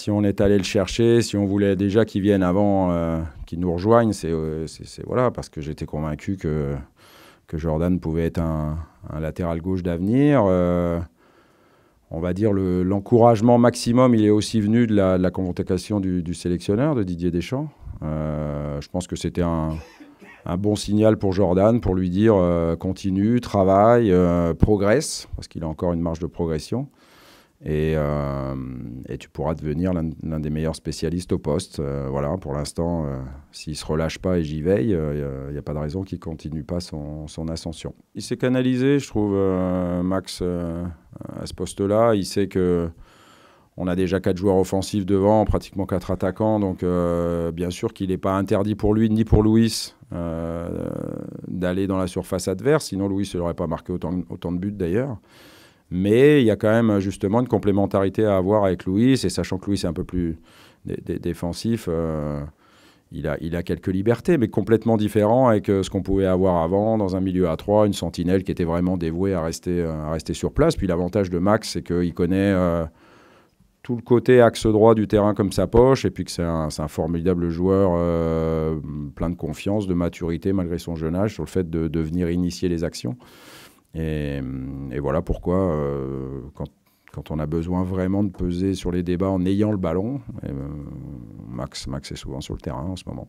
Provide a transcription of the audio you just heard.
si on est allé le chercher, si on voulait déjà qu'il vienne avant, euh, qu'il nous rejoigne, euh, c'est voilà, parce que j'étais convaincu que, Jordan pouvait être un, latéral gauche d'avenir. Euh, on va dire l'encouragement maximum, il est aussi venu de la, de convocation du, sélectionneur, de Didier Deschamps. je pense que c'était un, bon signal pour Jordan, pour lui dire continue, travaille, progresse, parce qu'il a encore une marge de progression. Euh, et, tu pourras devenir l'un des meilleurs spécialistes au poste. Euh, voilà, pour l'instant, euh, s'il ne se relâche pas et j'y veille, il n'y a pas de raison qu'il ne continue pas son, ascension. Il s'est canalisé, je trouve, Max, à ce poste-là. Il sait que on a déjà quatre joueurs offensifs devant, pratiquement quatre attaquants. Donc, bien sûr qu'il n'est pas interdit pour lui ni pour Louis d'aller dans la surface adverse. Sinon, Louis ne l'aurait pas marqué autant de buts d'ailleurs. Mais il y a quand même justement une complémentarité à avoir avec Louis, et sachant que Louis est un peu plus défensif, euh, il, a, il a quelques libertés, mais complètement différent avec euh, ce qu'on pouvait avoir avant dans un milieu à 3, une sentinelle qui était vraiment dévouée à rester, euh, à rester sur place. Puis l'avantage de Max, c'est qu'il connaît tout le côté axe droit du terrain comme sa poche, et puis que c'est un, formidable joueur plein de confiance, de maturité malgré son jeune âge, sur le fait de, de venir initier les actions. Et, voilà pourquoi, euh, quand, on a besoin vraiment de peser sur les débats en ayant le ballon, ben, Max, Max est souvent sur le terrain en ce moment.